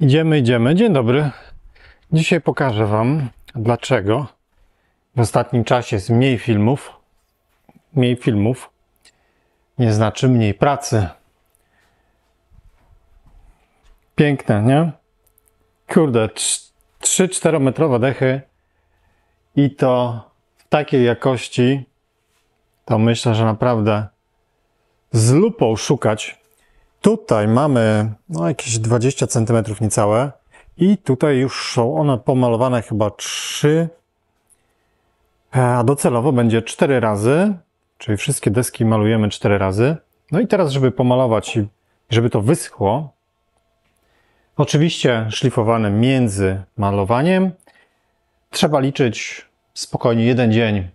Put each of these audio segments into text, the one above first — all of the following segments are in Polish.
Idziemy, idziemy. Dzień dobry. Dzisiaj pokażę Wam, dlaczego w ostatnim czasie jest mniej filmów. Mniej filmów nie znaczy mniej pracy. Piękne, nie? Kurde, 3-4 metrowe dechy i to w takiej jakości, to myślę, że naprawdę z lupą szukać Tutaj mamy no, jakieś 20 cm niecałe i tutaj już są one pomalowane chyba 3, e, a docelowo będzie 4 razy, czyli wszystkie deski malujemy 4 razy. No i teraz, żeby pomalować i żeby to wyschło, oczywiście szlifowane między malowaniem, trzeba liczyć spokojnie jeden dzień.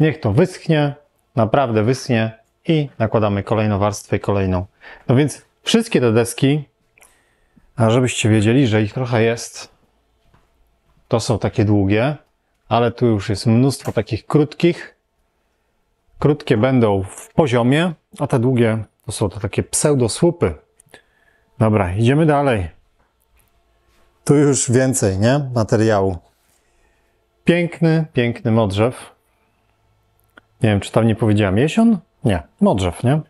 Niech to wyschnie, naprawdę wyschnie, i nakładamy kolejną warstwę kolejną. No więc wszystkie te deski, a żebyście wiedzieli, że ich trochę jest, to są takie długie, ale tu już jest mnóstwo takich krótkich. Krótkie będą w poziomie, a te długie to są to takie pseudosłupy. Dobra, idziemy dalej. Tu już więcej, nie? Materiału. Piękny, piękny modrzew. Nie wiem, czy tam nie powiedziałem jesion? Nie, modrzew, nie?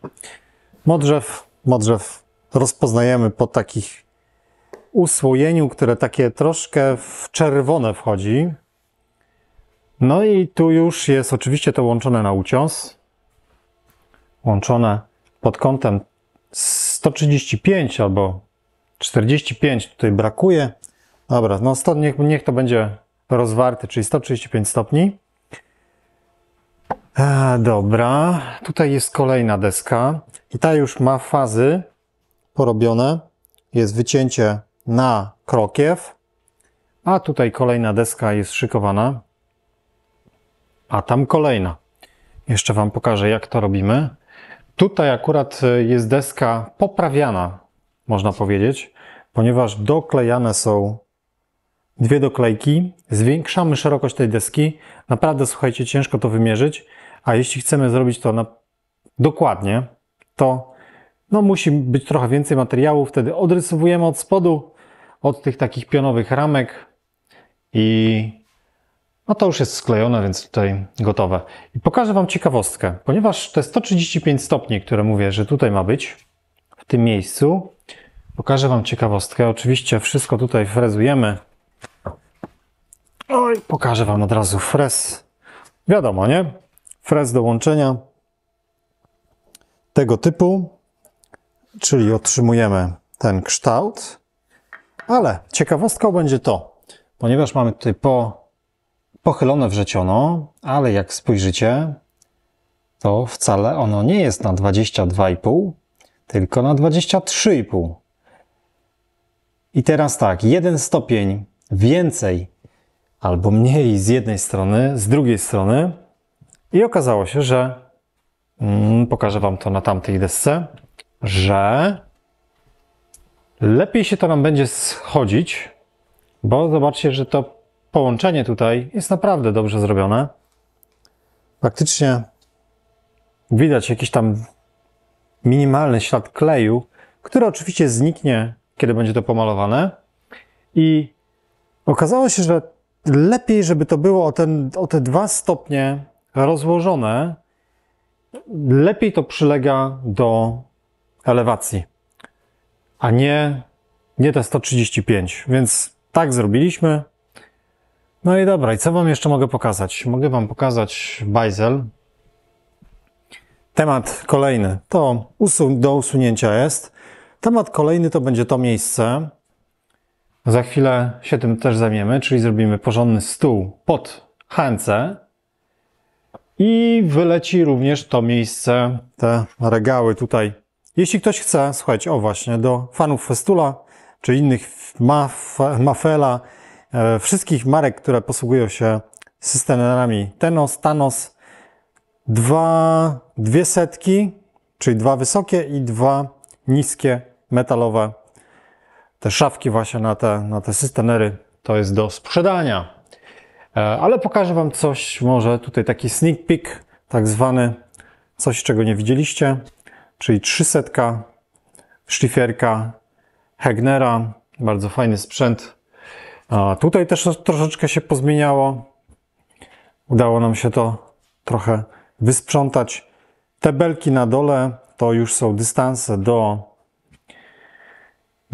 Modrzew, modrzew rozpoznajemy po takich usłojeniu, które takie troszkę w czerwone wchodzi. No i tu już jest oczywiście to łączone na ucios. Łączone pod kątem 135 albo 45 tutaj brakuje. Dobra, no 100, niech, niech to będzie rozwarty, czyli 135 stopni. A, dobra, tutaj jest kolejna deska i ta już ma fazy porobione. Jest wycięcie na krokiew, a tutaj kolejna deska jest szykowana, a tam kolejna. Jeszcze Wam pokażę, jak to robimy. Tutaj akurat e, jest deska poprawiana, można powiedzieć, ponieważ doklejane są dwie doklejki. Zwiększamy szerokość tej deski. Naprawdę, słuchajcie, ciężko to wymierzyć. A jeśli chcemy zrobić to na... dokładnie, to no, musi być trochę więcej materiału. Wtedy odrysowujemy od spodu, od tych takich pionowych ramek i no to już jest sklejone, więc tutaj gotowe. I pokażę Wam ciekawostkę, ponieważ te 135 stopni, które mówię, że tutaj ma być, w tym miejscu, pokażę Wam ciekawostkę. Oczywiście wszystko tutaj frezujemy. Oj, pokażę Wam od razu frez. Wiadomo, nie? frez do łączenia tego typu, czyli otrzymujemy ten kształt, ale ciekawostką będzie to, ponieważ mamy tutaj po, pochylone wrzeciono, ale jak spojrzycie, to wcale ono nie jest na 22,5, tylko na 23,5. I teraz tak, jeden stopień więcej albo mniej z jednej strony, z drugiej strony i okazało się, że mm, pokażę Wam to na tamtej desce, że lepiej się to nam będzie schodzić, bo zobaczcie, że to połączenie tutaj jest naprawdę dobrze zrobione. Faktycznie widać jakiś tam minimalny ślad kleju, który oczywiście zniknie, kiedy będzie to pomalowane. I okazało się, że lepiej, żeby to było o, ten, o te dwa stopnie rozłożone, lepiej to przylega do elewacji, a nie, nie te 135. Więc tak zrobiliśmy. No i dobra, i co Wam jeszcze mogę pokazać? Mogę Wam pokazać bajzel. Temat kolejny to do usunięcia jest. Temat kolejny to będzie to miejsce. Za chwilę się tym też zajmiemy, czyli zrobimy porządny stół pod HNC i wyleci również to miejsce, te regały tutaj. Jeśli ktoś chce, słuchajcie, o właśnie, do fanów Festula czy innych maf, Mafela, e, wszystkich marek, które posługują się systemami Tenos, Thanos, dwa, dwie setki, czyli dwa wysokie i dwa niskie metalowe te szafki właśnie na te, na te systemery, to jest do sprzedania. E, ale pokażę Wam coś, może tutaj taki sneak peek, tak zwany, coś czego nie widzieliście, czyli 300, szlifierka Hegnera, bardzo fajny sprzęt. A tutaj też troszeczkę się pozmieniało. Udało nam się to trochę wysprzątać. Te belki na dole to już są dystanse do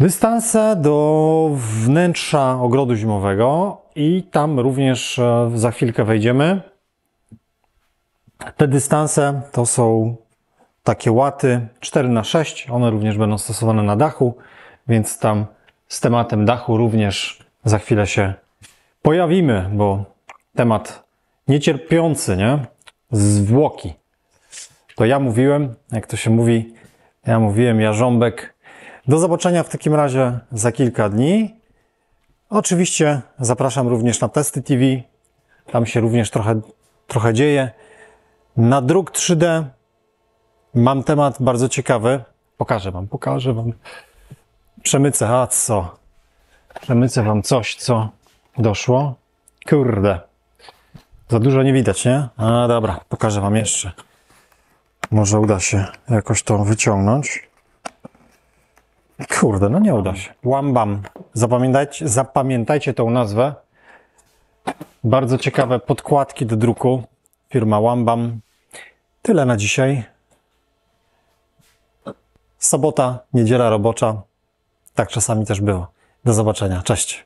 Dystanse do wnętrza ogrodu zimowego i tam również e, za chwilkę wejdziemy. Te dystanse to są takie łaty 4x6, one również będą stosowane na dachu, więc tam z tematem dachu również za chwilę się pojawimy, bo temat niecierpiący, nie? Zwłoki. To ja mówiłem, jak to się mówi, ja mówiłem, Jarząbek do zobaczenia w takim razie za kilka dni. Oczywiście zapraszam również na testy TV. Tam się również trochę, trochę dzieje. Na druk 3D mam temat bardzo ciekawy. Pokażę Wam, pokażę Wam. Przemycę, a co? Przemycę Wam coś, co doszło. Kurde. Za dużo nie widać, nie? A dobra, pokażę Wam jeszcze. Może uda się jakoś to wyciągnąć. Kurde, no nie uda się. Łambam. Zapamiętajcie, zapamiętajcie tą nazwę. Bardzo ciekawe podkładki do druku. Firma Łambam. Tyle na dzisiaj. Sobota, niedziela robocza. Tak czasami też było. Do zobaczenia. Cześć.